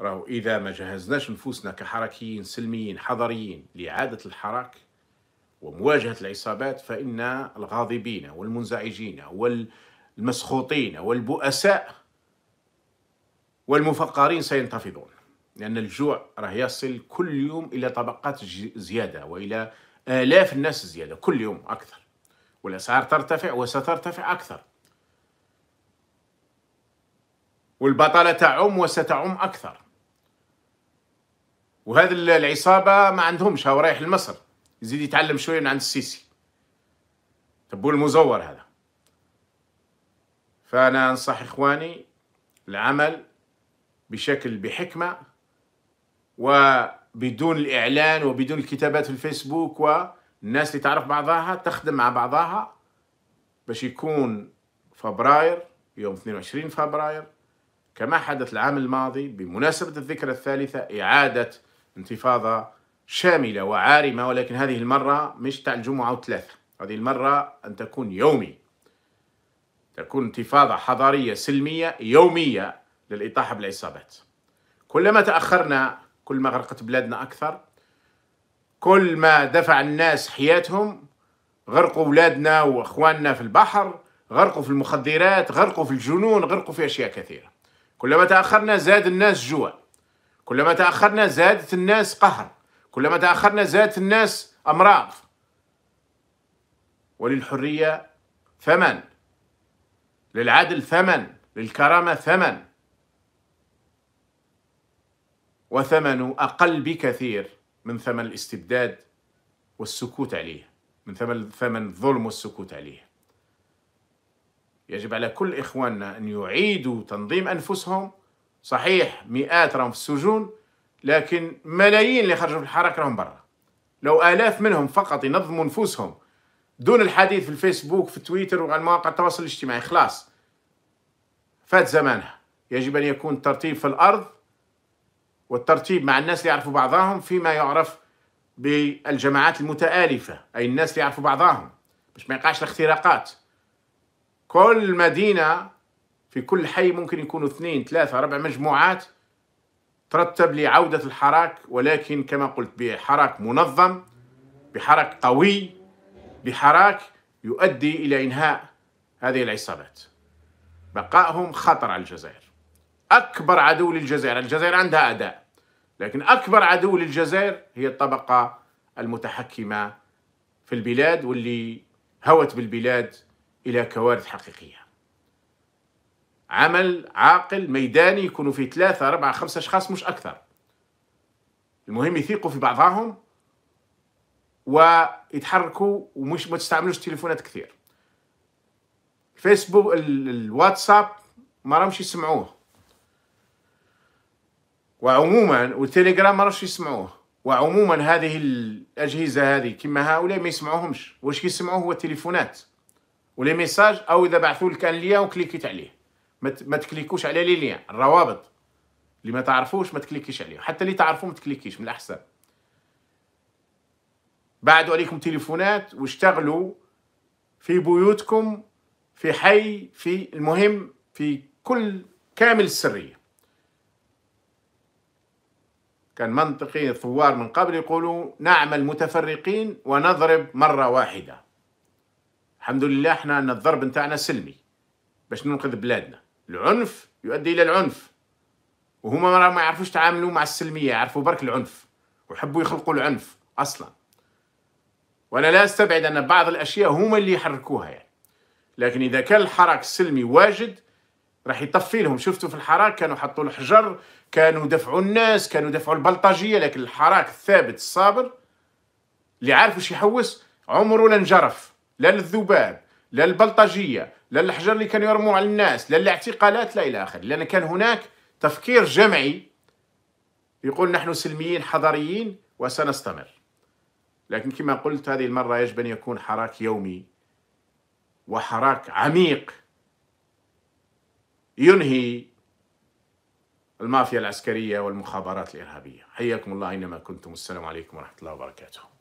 راهو إذا ما جهزناش نفوسنا كحركيين سلميين حضريين لإعادة الحراك ومواجهة العصابات فإن الغاضبين والمنزعجين والمسخوطين والبؤساء والمفقرين سينتفضون لأن الجوع راه يصل كل يوم إلى طبقات زيادة وإلى آلاف الناس زيادة كل يوم أكثر والأسعار ترتفع وسترتفع أكثر والبطالة تعم وستعم أكثر وهذا العصابه ما عندهمش هو رايح لمصر يزيد يتعلم شويه من عند السيسي تبو المزور هذا فانا انصح اخواني العمل بشكل بحكمه وبدون الاعلان وبدون الكتابات في الفيسبوك والناس اللي تعرف بعضها تخدم مع بعضها باش يكون فبراير يوم 22 فبراير كما حدث العام الماضي بمناسبة الذكرى الثالثة إعادة انتفاضة شاملة وعارمة ولكن هذه المرة مش تاع الجمعة وثلاثة هذه المرة أن تكون يومي تكون انتفاضة حضارية سلمية يومية للإطاحة بالعصابات كلما تأخرنا كل ما غرقت بلادنا أكثر كل ما دفع الناس حياتهم غرقوا أولادنا وأخواننا في البحر غرقوا في المخدرات غرقوا في الجنون غرقوا في أشياء كثيرة كلما تأخرنا زاد الناس جوع كلما تأخرنا زادت الناس قهر كلما تأخرنا زادت الناس أمراض وللحرية ثمن للعدل ثمن للكرامة ثمن وثمن أقل بكثير من ثمن الاستبداد والسكوت عليه من ثمن ثمن الظلم والسكوت عليه يجب على كل إخواننا أن يعيدوا تنظيم أنفسهم صحيح مئات راهم في السجون لكن ملايين اللي خرجوا في الحراك راهم برا لو آلاف منهم فقط ينظموا نفوسهم دون الحديث في الفيسبوك في تويتر وعلى مواقع التواصل الاجتماعي خلاص فات زمانها يجب أن يكون الترتيب في الأرض والترتيب مع الناس اللي يعرفوا بعضهم فيما يعرف بالجماعات المتآلفة أي الناس اللي يعرفوا بعضهم باش ما يقعش الاختراقات كل مدينة في كل حي ممكن يكونوا اثنين ثلاثة أربع مجموعات ترتب لعودة الحراك ولكن كما قلت بحراك منظم بحراك قوي بحراك يؤدي إلى إنهاء هذه العصابات بقائهم خطر على الجزائر أكبر عدو للجزائر الجزائر عندها أداء لكن أكبر عدو للجزائر هي الطبقة المتحكمة في البلاد واللي هوت بالبلاد إلى كوارث حقيقية عمل عاقل ميداني يكونوا فيه ثلاثة أربعة خمسة أشخاص مش أكثر المهم يثيقوا في بعضهم ويتحركوا ومش ما تستعملوش تليفونات كثير الفيسبوك الواتساب ما رمش يسمعوه وعموما والتليجرام ما رمش يسمعوه وعموما هذه الاجهزه هذه كما هؤلاء ما يسمعوهمش واش يسمعوه هو التليفونات ولي ميساج او اذا بعثوا لك ان ليا وكليكيت عليه ما تكليكوش على لي ليان الروابط اللي ما تعرفوش ما تكليكيش عليه حتى اللي تعرفوه ما تكليكيش من الاحسن بعدوا عليكم تليفونات واشتغلوا في بيوتكم في حي في المهم في كل كامل السريه كان منطقي الثوار من قبل يقولوا نعمل متفرقين ونضرب مرة واحدة الحمد لله احنا ان الضرب نتاعنا سلمي باش ننقذ بلادنا العنف يؤدي الى العنف وهما ما يعرفوش يتعاملوا مع السلميه يعرفوا برك العنف ويحبوا يخلقوا العنف اصلا وانا لا استبعد ان بعض الاشياء هما اللي يحركوها يعني لكن اذا كان الحراك السلمي واجد راح يطفي لهم شفتوا في الحراك كانوا حطوا الحجر كانوا دفعوا الناس كانوا دفعوا البلطجيه لكن الحراك الثابت الصابر اللي عارف واش يحوس عمره لا انجرف لا للذباب لا البلطجيه لا الحجر اللي كانوا يرموا على الناس لا الاعتقالات لا الى اخره لان كان هناك تفكير جمعي يقول نحن سلميين حضاريين وسنستمر لكن كما قلت هذه المره يجب ان يكون حراك يومي وحراك عميق ينهي المافيا العسكريه والمخابرات الارهابيه حياكم الله اينما كنتم السلام عليكم ورحمه الله وبركاته